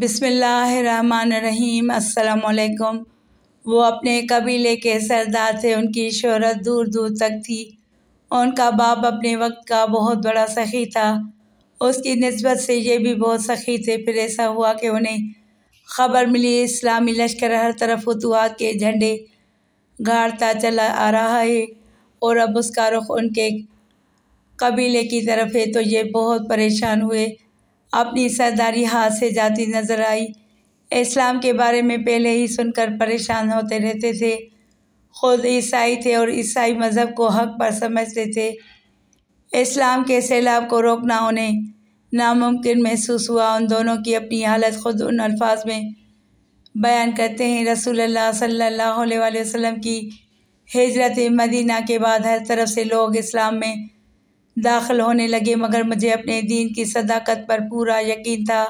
बिसमीम असलकुम वो अपने कबीले के सरदार थे उनकी शहरत दूर दूर तक थी उनका बाप अपने वक्त का बहुत बड़ा सखी था उसकी नस्बत से ये भी बहुत सखी थे फिर ऐसा हुआ कि उन्हें खबर मिली इस्लामी लश्कर हर तरफ उतुआत के झंडे गाड़ता चला आ रहा है और अब उसका रुख उनके कबीले की तरफ है तो ये बहुत परेशान हुए अपनी सरदारी हाथ से जाती नजर आई इस्लाम के बारे में पहले ही सुनकर परेशान होते रहते थे खुद ईसाई थे और ईसाई मज़हब को हक पर समझते थे इस्लाम के सैलाब को रोकना उन्हें नामुमकिन महसूस हुआ उन दोनों की अपनी हालत खुद उन अल्फाज में बयान करते हैं रसूल सल्ला सल्लल्लाहु अलैहि वसल्लम की हिजरत मदीना के बाद हर तरफ से लोग इस्लाम में दाखिल होने लगे मगर मुझे अपने दीन की सदाकत पर पूरा यकीन था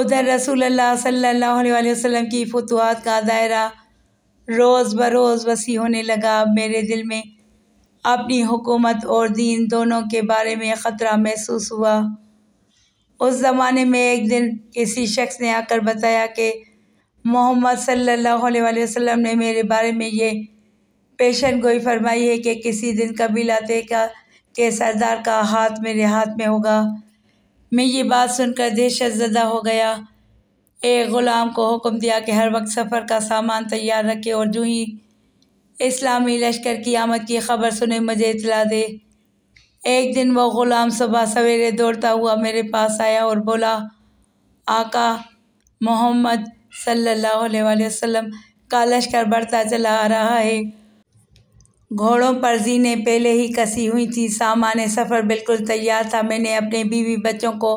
उधर रसूल अल्लाह सल्लल्लाहु अलैहि वसल्लम की फतवात का दायरा रोज़ बरोज़ वसी होने लगा मेरे दिल में अपनी हुकूमत और दीन दोनों के बारे में ख़तरा महसूस हुआ उस ज़माने में एक दिन किसी शख्स ने आकर बताया कि मोहम्मद सल्लल्लाहु अलैहि वसल्लम ने मेरे बारे में ये पेशन गोई फरमाई है कि किसी दिन कबीला तेका का कि सरदार का हाथ मेरे हाथ में होगा मैं ये बात सुनकर दहशत ज़दा हो गया एक ग़ुलाम को हुक्म दिया कि हर वक्त सफ़र का सामान तैयार रखे और जो ही इस्लामी लश्कर की आमद की खबर सुने मुझे इतला दे एक दिन वो ग़ुलाम सुबह सवेरे दौड़ता हुआ मेरे पास आया और बोला आका मोहम्मद सल्लल्लाहु अलैहि वसल्लम का लश्कर बढ़ता चला आ रहा है घोड़ों पर जीने पहले ही कसी हुई थी सामान सफ़र बिल्कुल तैयार था मैंने अपने बीवी बच्चों को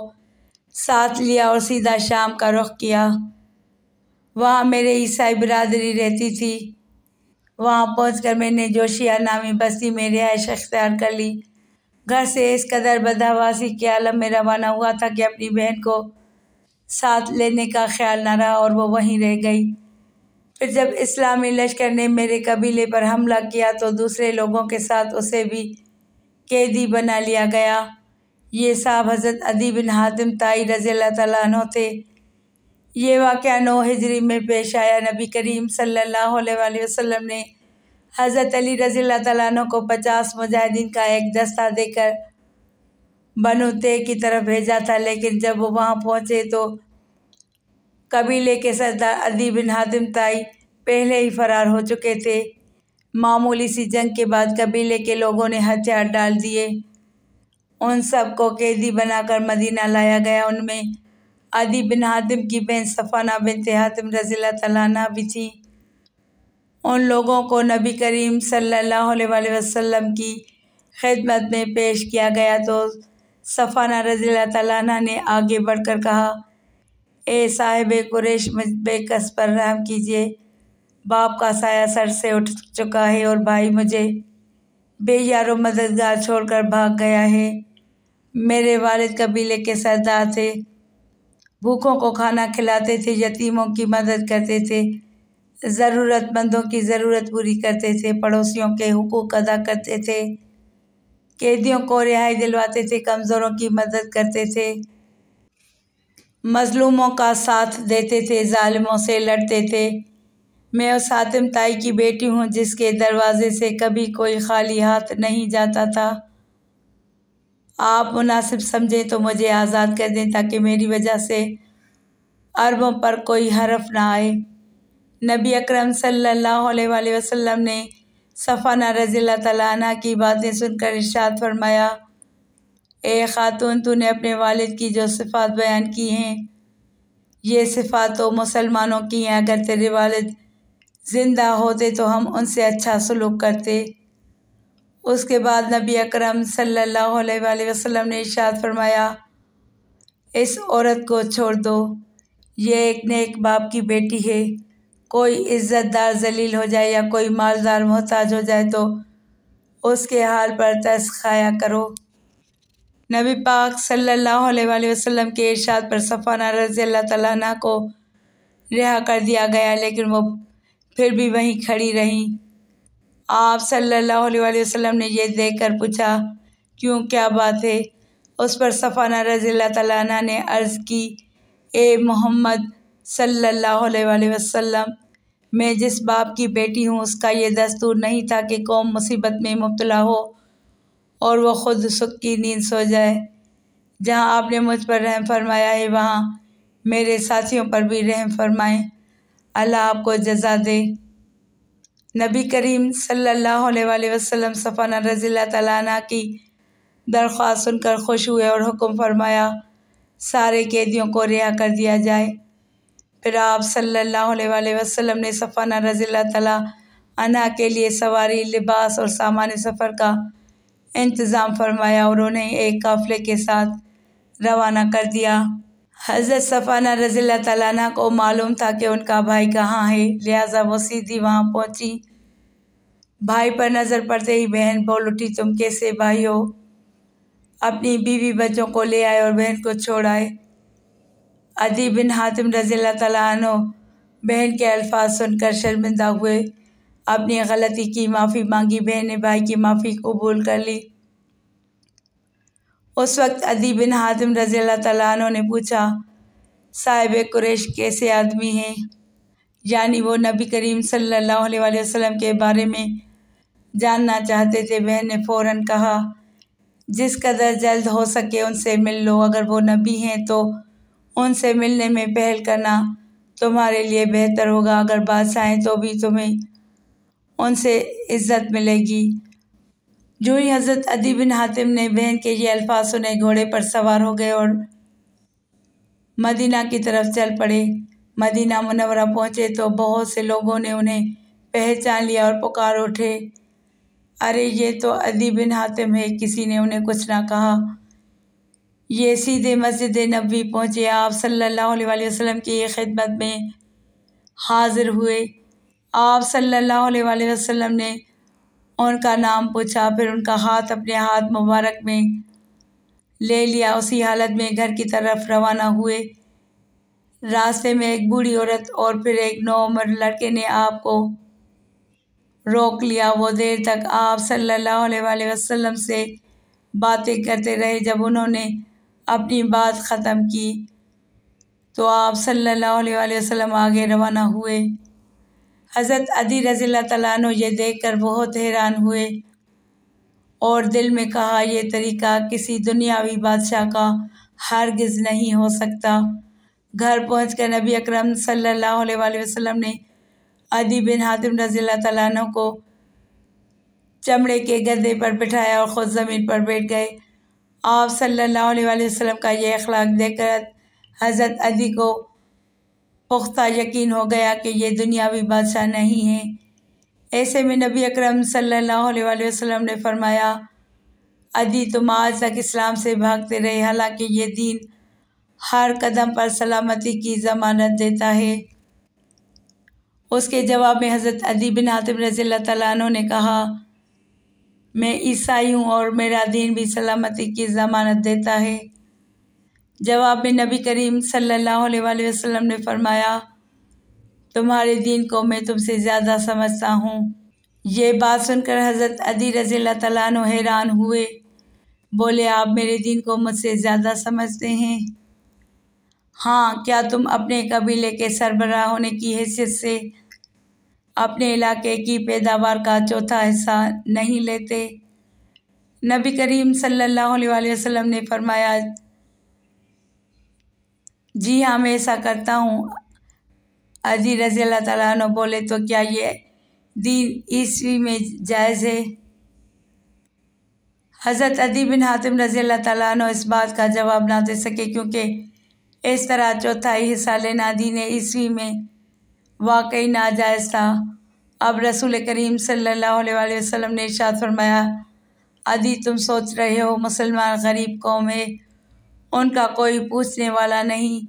साथ लिया और सीधा शाम का रुख किया वहाँ मेरे ईसाई बिरादरी रहती थी वहाँ पहुँच मैंने जोशिया नामी बस्ती में रिहाइश अख्तियार कर ली घर से इस कदर बदावासी के आलम में रवाना हुआ था कि अपनी बहन को साथ लेने का ख्याल न रहा और वो वहीं रह गई फिर जब इस्लामी लश्कर ने मेरे कबीले पर हमला किया तो दूसरे लोगों के साथ उसे भी कैदी बना लिया गया ये साहब हज़रत अदी बिन हातिम ताई रज़ी तैन थे ये वाक़ नौ हिजरी में पेश आया नबी करीम सल्लल्लाहु अलैहि वसल्लम ने हज़रत अली रज़ी तैन को पचास मुजाहिदीन का एक दस्ता देकर बनुते की तरफ भेजा था लेकिन जब वो वहाँ पहुँचे तो कबीले के सरदार अली बिन हादिम ताई पहले ही फरार हो चुके थे मामूली सी जंग के बाद कबीले के लोगों ने हथियार डाल दिए उन सब को कैदी बनाकर मदीना लाया गया उनमें अदी बिन हादिम की बहन सफ़ाना बिन हातिम रजील तलाना भी थी उन लोगों को नबी करीम सल्लल्लाहु अलैहि वसल्लम की खिदमत में पेश किया गया तो सफ़ाना रजील तलाना ने आगे बढ़कर कहा ए साहिब कुरेश मुझ पर कस पर रहम कीजिए बाप का साया सर से उठ चुका है और भाई मुझे बेयारो मददगार छोड़कर भाग गया है मेरे वालिद कबीले के सरदार थे भूखों को खाना खिलाते थे यतीमों की मदद करते थे ज़रूरतमंदों की ज़रूरत पूरी करते थे पड़ोसियों के हुकूक अदा करते थे कैदियों को रिहाई दिलवाते थे कमज़ोरों की मदद करते थे मज़लूमों का साथ देते थे ालिमों से लड़ते थे मैं उस आतिम ताई की बेटी हूँ जिसके दरवाज़े से कभी कोई खाली हाथ नहीं जाता था आप मुनासिब समझें तो मुझे आज़ाद कर दें ताकि मेरी वजह से अरबों पर कोई हरफ ना आए नबी अकरम सल्लल्लाहु अलैहि वसल्लम ने सफ़ाना रज़ी तला की बातें सुनकर इर्शाद फरमाया ए ख़ातून तूने अपने वालिद की जो सिफ़ात बयान की हैं ये सिफ़ात तो मुसलमानों की हैं अगर तेरे वालिद ज़िंदा होते तो हम उनसे अच्छा सलूक करते उसके बाद नबी अकरम सल्लल्लाहु अलैहि वसल्लम ने इशाद फरमाया इस औरत को छोड़ दो ये एक नेक बाप की बेटी है कोई इज़्ज़तदार जलील हो जाए या कोई मालदार मोहताज हो जाए तो उसके हाल पर तस्खाया खाया करो नबी पाक सल्लल्लाहु अलैहि वसल्लम के इरशाद पर सफ़ाना रज़ी अल्लाह तला को रिहा कर दिया गया लेकिन वो फिर भी वहीं खड़ी रहीं आप सल्लल्लाहु अलैहि वसल्लम ने यह देख कर पूछा क्यों क्या बात है उस पर सफ़ाना रज़ी अल्लाह तला ने अर्ज़ की ए मोहम्मद सल्लल्लाहु अलैहि वसल्लम मैं जिस बाप की बेटी हूँ उसका ये दस्तूर नहीं था कि कौम मुसीबत में मुबतला हो और वह खुद सुख की नींद सो जाए जहाँ आपने मुझ पर रहम फरमाया है वहाँ मेरे साथियों पर भी रहम फरमाएं अल्लाह आपको जजा दे नबी करीम सल्लल्लाहु अलैहि वसल्लम सफ़ाना रज़ी तला की दरख्वास्त सुनकर खुश हुए और हुक्म फरमाया सारे कैदियों को रिहा कर दिया जाए फिर आप सल्लल्लाहु अलैहि वसल्लम ने सफ़ाना रज़ी तला अना के लिए सवारी लिबास और सामान्य सफ़र का इंतज़ाम फरमाया और उन्हें एक काफ़िले के साथ रवाना कर दिया हज़रत सफ़ाना रजील तला को मालूम था कि उनका भाई कहाँ है लिहाजा वो सीधी वहाँ पहुँची भाई पर नज़र पड़ते ही बहन बोल उठी तुम कैसे भाई हो अपनी बीवी बच्चों को ले आए और बहन को छोड़ आए अदी बिन हातिम रजील तला बहन के अल्फाज सुनकर शर्मिंदा हुए अपनी गलती की माफ़ी मांगी बहन ने भाई की माफ़ी कबूल कर ली उस वक्त अदी बिन हातिम रज़ी तैन ने पूछा साहिब कुरैश कैसे आदमी हैं यानी वो नबी करीम सल्लल्लाहु अलैहि वसल्लम के बारे में जानना चाहते थे बहन ने फ़ौर कहा जिस कदर जल्द हो सके उनसे मिल लो अगर वो नबी हैं तो उनसे मिलने में पहल करना तुम्हारे लिए बेहतर होगा अगर बादशाह हैं तो भी तुम्हें उनसे इज़्ज़त मिलेगी जो ही हज़रत अदी बिन हातिम ने बहन के ये अल्फाज सुने घोड़े पर सवार हो गए और मदीना की तरफ चल पड़े मदीना मुनवरा पहुँचे तो बहुत से लोगों ने उन्हें पहचान लिया और पुकार उठे अरे ये तो अदी बिन हातिम है किसी ने उन्हें कुछ ना कहा ये सीधे मस्जिद नबी पहुँचे आप सल्लल्लाहु अलैहि वसल्लम की खिदमत में हाज़िर हुए आप सल्लल्लाहु अलैहि वसल्लम ने उनका नाम पूछा फिर उनका हाथ अपने हाथ मुबारक में ले लिया उसी हालत में घर की तरफ रवाना हुए रास्ते में एक बूढ़ी औरत और फिर एक नौ उम्र लड़के ने आपको रोक लिया वो देर तक आप सल्लल्लाहु अलैहि वसल्लम से बातें करते रहे जब उन्होंने अपनी बात ख़त्म की तो आप सल्लल्लाहु अलैहि वसल्लम आगे रवाना हुए हज़रत अदी रज़ी तैन ये देख कर बहुत हैरान हुए और दिल में कहा यह तरीका किसी दुनियावी बादशाह का हारगज़ नहीं हो सकता घर पहुँच कर नबी अक्रम सल्ला वसलम ने अदी बिन हातिम रज़ी तैन को चमड़े के गद्दे पर बिठाया और ख़ुद ज़मीन पर बैठ गए आप सल्ला वसलम का यह अखलाक देकर हज़रत अदी को पुख्ता यकीन हो गया कि ये दुनियावी बादशाह नहीं है ऐसे में नबी अकरम सल्लल्लाहु अलैहि वसल्लम ने फरमाया अदी तुम आज तक इस्लाम से भागते रहे हालांकि ये दीन हर कदम पर सलामती की ज़मानत देता है उसके जवाब में हज़रत अदी बिन हातिम रज़ी तु ने कहा मैं ईसाई हूँ और मेरा दीन भी सलामती की ज़मानत देता है जवाब में नबी करीम सल्लल्लाहु अलैहि वसल्लम ने फरमाया तुम्हारे दीन को मैं तुमसे ज़्यादा समझता हूँ ये बात सुनकर हज़रत अदी रज़ी तैन हैरान हुए बोले आप मेरे दीन को मुझसे ज़्यादा समझते हैं हाँ क्या तुम अपने कबीले के सरबरा होने की हैसियत से अपने इलाके की पैदावार का चौथा हिस्सा नहीं लेते नबी करीम सल्लल्लाहु अलैहि वसल्लम ने फरमाया जी हाँ मैं ऐसा करता हूँ अजी रज़ी अल्लाह ने बोले तो क्या ये दीन ईस्वी में जायज़ है हज़रत अदी बिन हातिम रज़ी अल्लाह ने इस बात का जवाब ना दे सके क्योंकि इस तरह चौथाई हिस्सा लेना दीन ईस्वी में वाकई नाजायज़ था अब रसूल करीम सल्लल्लाहु अलैहि वसल्लम ने इर्शाद फरमाया अदी तुम सोच रहे हो मुसलमान गरीब कौम है उनका कोई पूछने वाला नहीं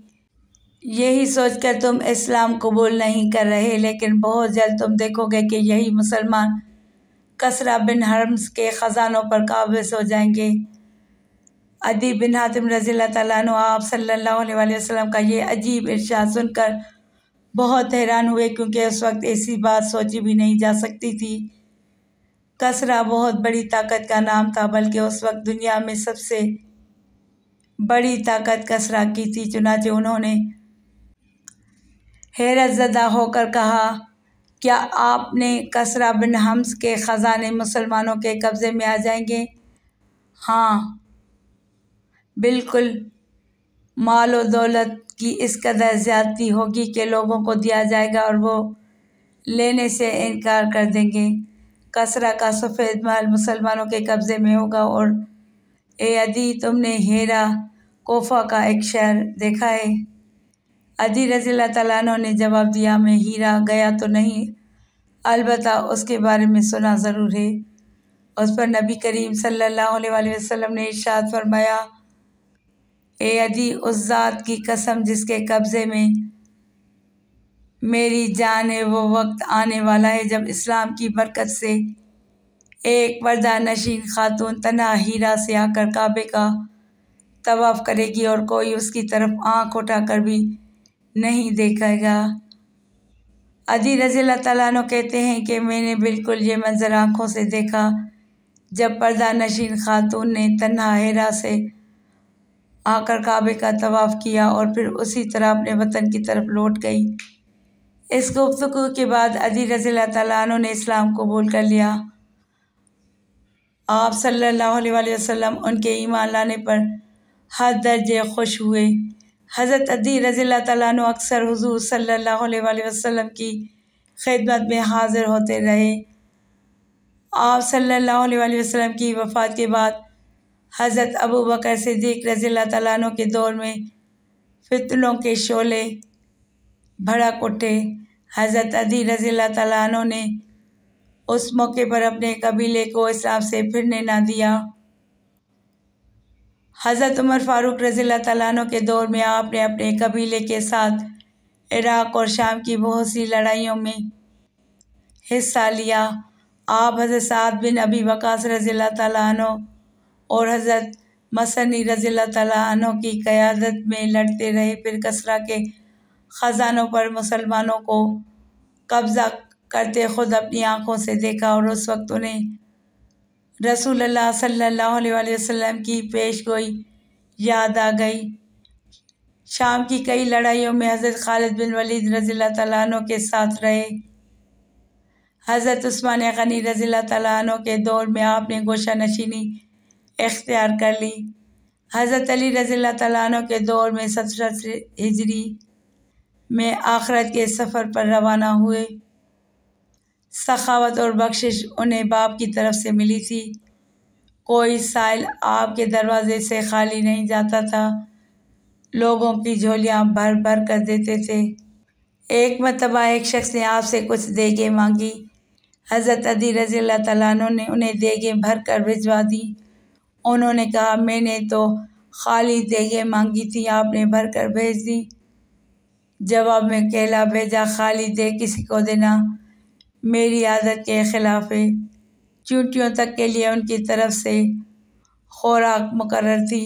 यही सोचकर तुम इस्लाम कबूल नहीं कर रहे लेकिन बहुत जल्द तुम देखोगे कि यही मुसलमान कसरा बिन हर्म्स के ख़जानों पर काबिज हो जाएंगे अदी बिन हातिम रज़ी तैन आप सल्ला वसम का ये अजीब इर्शाद सुनकर बहुत हैरान हुए क्योंकि उस वक्त ऐसी बात सोची भी नहीं जा सकती थी कसरा बहुत बड़ी ताकत का नाम था बल्कि उस वक्त दुनिया में सबसे बड़ी ताकत कसरा की थी चुनाचे उन्होंने हैरत ज़दा होकर कहा क्या आपने कसरा बिन हम्स के ख़जाने मुसलमानों के कब्ज़े में आ जाएंगे हाँ बिल्कुल माल और दौलत की इस कदर ज़्यादती होगी कि लोगों को दिया जाएगा और वो लेने से इनकार कर देंगे कसरा का सफ़ेद माल मुसलमानों के कब्ज़े में होगा और ए अदी तुमने हेरा कोफा का एक शहर देखा है अदी रजील तैन ने जवाब दिया मैं हीरा गया तो नहीं अलबत् उसके बारे में सुना ज़रूर है उस पर नबी करीम सल्लल्लाहु अलैहि वसल्लम ने इर्शाद फरमाया ए उस ज़ात की कसम जिसके कब्ज़े में मेरी जान है वो वक्त आने वाला है जब इस्लाम की बरकत से एक मर्दा नशीन खातून तना हीरा से आकर काबे का तवाफ़ करेगी और कोई उसकी तरफ आंख उठाकर भी नहीं देखेगा अदी रजील तैन कहते हैं कि मैंने बिल्कुल ये मंज़र आँखों से देखा जब पर्दा नशीन खातून ने तन्हा हेरा से आकर काबे का तवाफ़ किया और फिर उसी तरह अपने वतन की तरफ लौट गई इस गुफ्तु के बाद अदी रजी तैन ने इस्लाम कबूल कर लिया आप सल्लल्लाहु अलैहि वसल्लम उनके ईमान लाने पर हर दर्जे खुश हुए हज़रत अदी रज़ी तन अक्सर हुजूर सल्लल्लाहु अलैहि वसल्लम की खिदमत में हाजिर होते रहे आप सल्लल्लाहु अलैहि वसल्लम की वफ़ात के बाद हज़रत अबू बकर सिद्दीक रज़ी तन के दौर में फितलों के शोले भड़क उठे हज़रत अदी रज़ी तन ने उस मौके पर अपने कबीले को इस्लाम से फिरने ना दिया हज़रत उमर फारूक रजील्ला तैन के दौर में आपने अपने कबीले के साथ इराक और शाम की बहुत सी लड़ाइयों में हिस्सा लिया आप हज़रत साद बिन अबी वकास रज़ील तैन और हज़रत मसनी रजील्ला तैन की क़्यादत में लड़ते रहे फिर कसरा के ख़जानों पर मुसलमानों को कब्ज़ा करते ख़ुद अपनी आँखों से देखा और उस वक्त उन्हें रसूल अल्लाह सल्लल्लाहु अलैहि वसल्लम की पेश गोई याद आ गई शाम की कई लड़ाइयों में हज़रत खालिद बिन वलीद रज़ील्ला तैन के साथ रहे हज़रत उस्मान गनी रज़ी तैन के दौर में आपने गोशा नशीनी इख्तियार कर ली हज़रत अली रज़ील्ला तैन के दौर में सतर हिजरी में आखरत के सफ़र पर रवाना हुए सखावत और बख्शिश उन्हें बाप की तरफ से मिली थी कोई साइल आपके दरवाज़े से खाली नहीं जाता था लोगों की झोलियाँ भर भर कर देते थे एक मरतबा एक शख्स ने आपसे कुछ देगे मांगी हज़रत अदी रज़ी तु ने उन्हें देगे भर कर भिजवा दी उन्होंने कहा मैंने तो खाली देगे मांगी थी आपने भर कर भेज दी जवाब में केला भेजा खाली दे किसी को देना मेरी आदत के ख़िलाफ़ है चींटियों तक के लिए उनकी तरफ से खुराक मुकर थी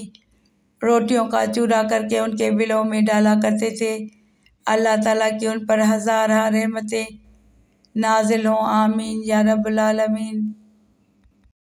रोटियों का चूरा करके उनके बिलों में डाला करते थे अल्लाह ताला की उन पर हज़ार रहमतें नाजिल हों आमीन या रब्बुल आलमीन